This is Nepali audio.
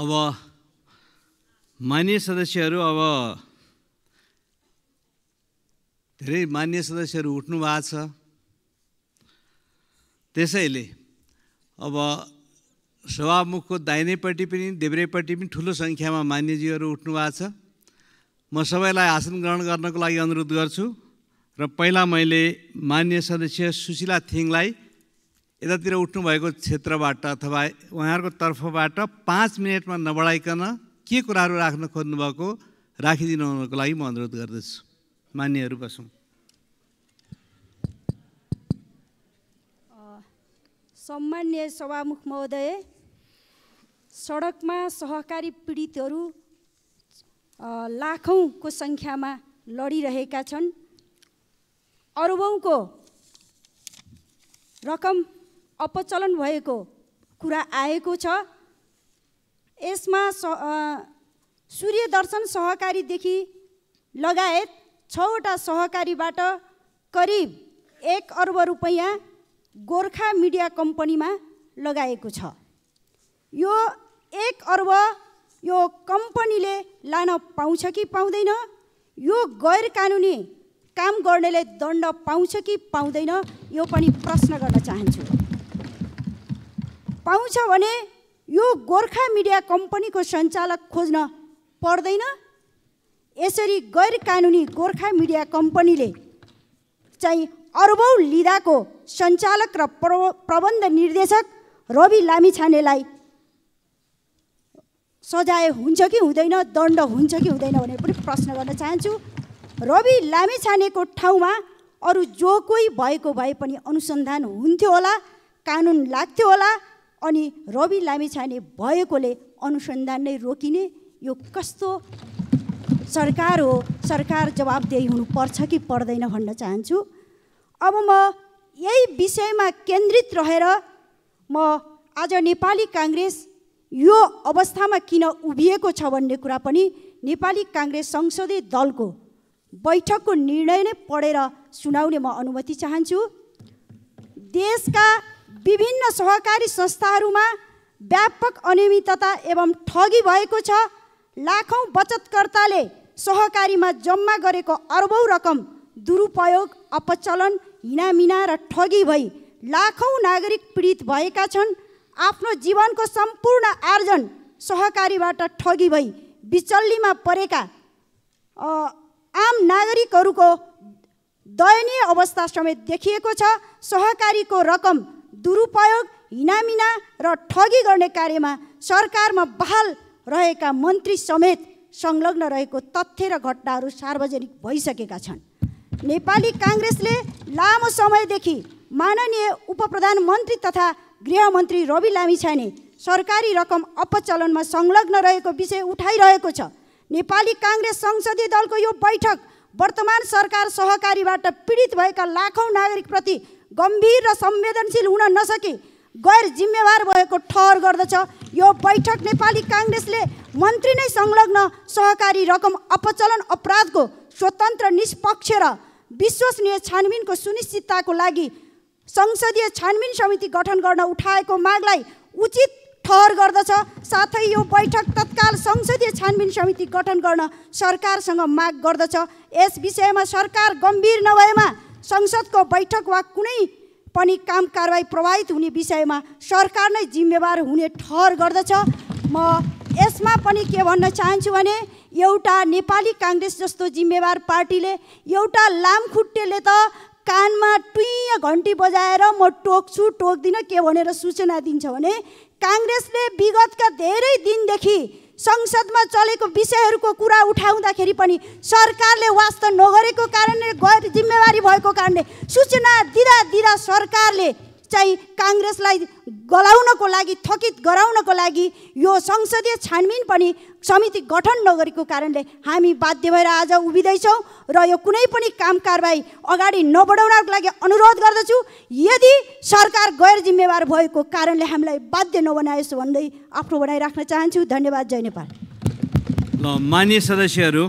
अब मान्य सदस्यहरू अब धेरै मान्य सदस्यहरू उठ्नु भएको छ त्यसैले अब सभामुखको दाहिनेपट्टि पनि देब्रेपट्टि पनि ठुलो सङ्ख्यामा मान्यजीहरू उठ्नु भएको छ म सबैलाई आसन ग्रहण गर्नको लागि अनुरोध गर्छु र पहिला मैले मान्य सदस्य सुशीला थिङलाई यतातिर उठ्नुभएको क्षेत्रबाट अथवा उहाँहरूको तर्फबाट पाँच मिनटमा नबढाइकन के कुराहरू राख्न खोज्नुभएको राखिदिनु हुनको लागि म अनुरोध गर्दछु मान्यहरू बसौँ सम्मान्य सभामुख महोदय सडकमा सहकारी पीडितहरू लाखौँको सङ्ख्यामा लडिरहेका छन् अरबौँको रकम अपचलन भएको कुरा आएको छ यसमा सूर्य दर्शन सहकारीदेखि लगायत छवटा सहकारीबाट करिब एक अर्ब रुपैयाँ गोर्खा मिडिया कम्पनीमा लगाएको छ यो एक अर्ब यो कम्पनीले लान पाउँछ कि पाउँदैन यो गैर कानुनी काम गर्नेले दण्ड पाउँछ कि पाउँदैन यो पनि प्रश्न गर्न चाहन्छु पाउँछ भने यो गोर्खा मिडिया कम्पनीको सञ्चालक खोज्न पर्दैन यसरी गैर कानुनी गोर्खा मिडिया कम्पनीले चाहिँ अर्बौँ लिदाको सञ्चालक र प्रबन्ध निर्देशक रवि लामिछानेलाई सजाय हुन्छ कि हुँदैन दण्ड हुन्छ कि हुँदैन भनेर पनि प्रश्न गर्न चाहन्छु रवि लामिछानेको ठाउँमा अरू जो कोही भएको भए पनि अनुसन्धान हुन्थ्यो होला कानुन लाग्थ्यो होला अनि रवि लामिछाने भएकोले अनुसन्धान नै रोकिने यो कस्तो सरकार हो सरकार जवाबदेही हुनुपर्छ कि पर्दैन भन्न चाहन्छु अब म यही विषयमा केन्द्रित रहेर म आज नेपाली काङ्ग्रेस यो अवस्थामा किन उभिएको छ भन्ने कुरा पनि नेपाली काङ्ग्रेस संसदीय दलको बैठकको निर्णय नै पढेर सुनाउने म अनुमति चाहन्छु देशका विभिन्न सहकारी संस्थाहरूमा व्यापक अनियमितता एवं ठगी भएको छ लाखौँ बचतकर्ताले सहकारीमा जम्मा गरेको अर्बौँ रकम दुरुपयोग अपचलन हिनामिना र ठगी भई लाखौँ नागरिक पीडित भएका छन् आफ्नो जीवनको सम्पूर्ण आर्जन सहकारीबाट ठगी भई बिचल्लीमा परेका आम नागरिकहरूको दयनीय अवस्था समेत देखिएको छ सहकारीको रकम दुरुपयोग हिनामिना र ठगी गर्ने कार्यमा सरकारमा बहाल रहेका मन्त्री समेत संलग्न रहेको तथ्य र घटनाहरू सार्वजनिक भइसकेका छन् नेपाली काङ्ग्रेसले लामो समयदेखि माननीय उपप्रधानमन्त्री तथा गृहमन्त्री रवि लामिछाने सरकारी रकम अपचलनमा संलग्न रहेको विषय उठाइरहेको छ नेपाली काङ्ग्रेस संसदीय दलको यो बैठक वर्तमान सरकार सहकारीबाट पीडित भएका लाखौँ नागरिकप्रति गम्भीर र संवेदनशील हुन नसके गैर जिम्मेवार भएको ठहर गर्दछ यो बैठक नेपाली काङ्ग्रेसले मन्त्री नै संलग्न सहकारी रकम अपचलन अपराधको स्वतन्त्र निष्पक्ष र विश्वसनीय छानबिनको सुनिश्चितताको लागि संसदीय छानबिन समिति गठन गर्न उठाएको मागलाई उचित ठहर गर्दछ साथै यो बैठक तत्काल संसदीय छानबिन समिति गठन गर्न सरकारसँग माग गर्दछ यस विषयमा सरकार गम्भीर नभएमा संसदको बैठक वा कुनै पनि काम कारवाही प्रभावित हुने विषयमा सरकार नै जिम्मेवार हुने ठहर गर्दछ म यसमा पनि के भन्न चाहन्छु भने एउटा नेपाली काङ्ग्रेस जस्तो जिम्मेवार पार्टीले एउटा लामखुट्टेले त कानमा टुइँ घन्टी बजाएर म टोक्छु टोक्दिनँ के भनेर सूचना दिन्छ भने काङ्ग्रेसले विगतका धेरै दिनदेखि संसदमा चलेको विषयहरूको कुरा उठाउँदाखेरि पनि सरकारले वास्तव नगरेको कारणले गैर जिम्मेवारी भएको कारणले सूचना दिँदा दिँदा सरकारले चाहिँ काङ्ग्रेसलाई गलाउनको लागि थकित गराउनको लागि यो संसदीय छानबिन पनि समिति गठन नगरेको कारणले हामी बाध्य भएर आज उभिँदैछौँ र यो कुनै पनि काम कारवाही अगाडि नबढाउनको लागि अनुरोध गर्दछु यदि सरकार गैर जिम्मेवार भएको कारणले हामीलाई बाध्य नबनायोस् भन्दै आफ्नो बनाइराख्न चाहन्छु धन्यवाद जय नेपाल मान्य सदस्यहरू